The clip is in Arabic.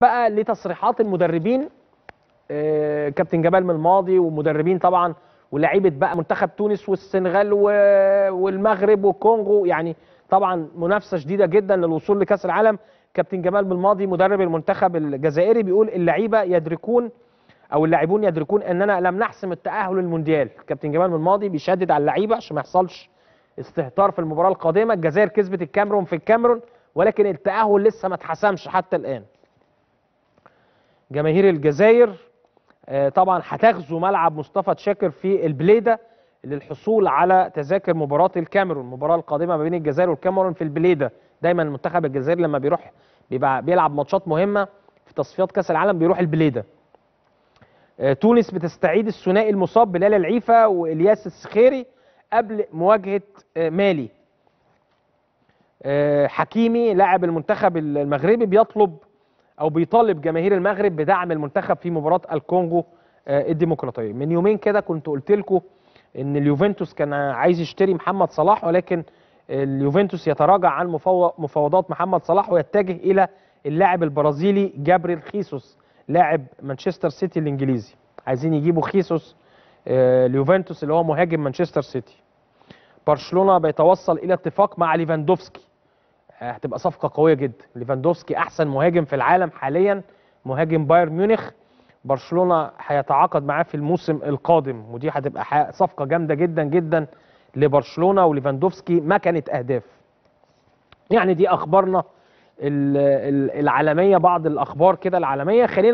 بقى لتصريحات المدربين آه، كابتن جمال من الماضي ومدربين طبعا ولاعيبه بقى منتخب تونس والسنغال والمغرب والكونغو يعني طبعا منافسه شديده جدا للوصول لكاس العالم كابتن جمال من الماضي مدرب المنتخب الجزائري بيقول اللعيبه يدركون او اللاعبون يدركون اننا لم نحسم التاهل للمونديال كابتن جمال من الماضي بيشدد على اللعيبه عشان ما يحصلش استهتار في المباراه القادمه الجزائر كسبت الكاميرون في الكاميرون ولكن التاهل لسه ما اتحسمش حتى الان جماهير الجزائر آه، طبعا هتغزو ملعب مصطفى تشاكر في البليده للحصول على تذاكر مباراه الكاميرون المباراه القادمه ما بين الجزائر والكاميرون في البليده دايما المنتخب الجزائري لما بيروح بيبقى بيلعب ماتشات مهمه في تصفيات كاس العالم بيروح البليده آه، تونس بتستعيد الثنائي المصاب بلال العيفه والياس السخيري قبل مواجهه آه، مالي حكيمي لاعب المنتخب المغربي بيطلب او بيطالب جماهير المغرب بدعم المنتخب في مباراه الكونغو آه، الديمقراطيه من يومين كده كنت قلت لكم ان اليوفنتوس كان عايز يشتري محمد صلاح ولكن اليوفنتوس يتراجع عن مفاوضات محمد صلاح ويتجه الى اللاعب البرازيلي جابريل خيسوس لاعب مانشستر سيتي الانجليزي عايزين يجيبوا خيسوس آه، اليوفنتوس اللي هو مهاجم مانشستر سيتي برشلونه بيتوصل الى اتفاق مع ليفاندوفسكي هتبقى صفقه قويه جدا ليفاندوفسكي احسن مهاجم في العالم حاليا مهاجم بايرن ميونخ برشلونه هيتعاقد معاه في الموسم القادم ودي هتبقى صفقه جامده جدا جدا لبرشلونه وليفاندوفسكي مكنه اهداف يعني دي اخبارنا العالميه بعض الاخبار كده العالميه خلينا